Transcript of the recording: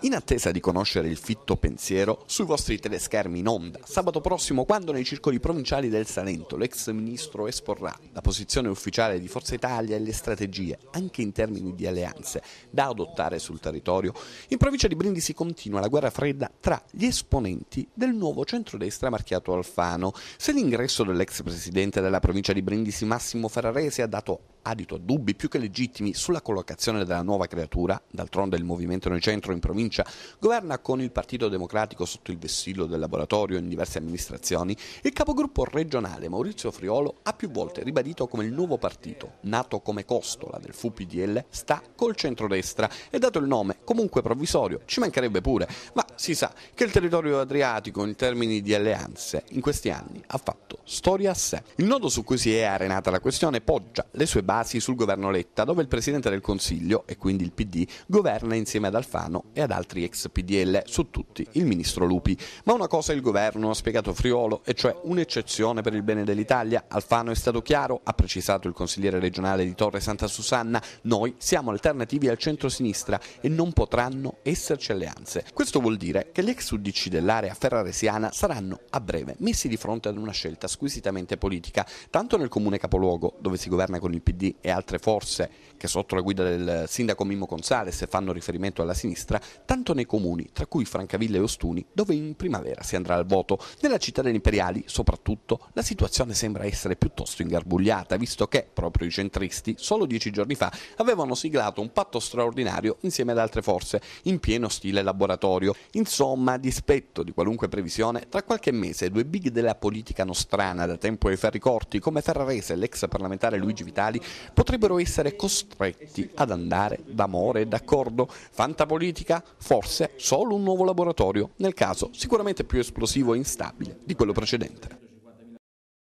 In attesa di conoscere il fitto pensiero, sui vostri teleschermi in onda, sabato prossimo quando nei circoli provinciali del Salento l'ex ministro esporrà la posizione ufficiale di Forza Italia e le strategie, anche in termini di alleanze, da adottare sul territorio, in provincia di Brindisi continua la guerra fredda tra gli esponenti del nuovo centrodestra marchiato Alfano. Se l'ingresso dell'ex presidente della provincia di Brindisi Massimo Ferrarese ha dato adito a dubbi più che legittimi sulla collocazione della nuova creatura, d'altronde il movimento nel centro in provincia governa con il Partito Democratico sotto il vessillo del laboratorio in diverse amministrazioni, il capogruppo regionale Maurizio Friolo ha più volte ribadito come il nuovo partito, nato come costola del FUPDL, sta col centrodestra e dato il nome, comunque provvisorio, ci mancherebbe pure, ma si sa che il territorio adriatico in termini di alleanze in questi anni ha fatto storia a sé. Il nodo su cui si è arenata la questione poggia le sue basi basi sul governo Letta, dove il Presidente del Consiglio, e quindi il PD, governa insieme ad Alfano e ad altri ex PDL, su tutti il Ministro Lupi. Ma una cosa il governo, ha spiegato Friolo, e cioè un'eccezione per il bene dell'Italia. Alfano è stato chiaro, ha precisato il consigliere regionale di Torre Santa Susanna, noi siamo alternativi al centro-sinistra e non potranno esserci alleanze. Questo vuol dire che gli ex UDC dell'area ferraresiana saranno a breve messi di fronte ad una scelta squisitamente politica, tanto nel comune capoluogo, dove si governa con il PD, PD e altre forze che sotto la guida del sindaco Mimmo Gonzales fanno riferimento alla sinistra, tanto nei comuni, tra cui Francavilla e Ostuni, dove in primavera si andrà al voto. Nella città degli imperiali, soprattutto, la situazione sembra essere piuttosto ingarbugliata, visto che proprio i centristi, solo dieci giorni fa, avevano siglato un patto straordinario insieme ad altre forze, in pieno stile laboratorio. Insomma, a dispetto di qualunque previsione, tra qualche mese due big della politica nostrana, da tempo ai ferri corti, come Ferrarese e l'ex parlamentare Luigi Vitali, potrebbero essere costretti ad andare d'amore e d'accordo. Fantapolitica? Forse solo un nuovo laboratorio, nel caso sicuramente più esplosivo e instabile di quello precedente.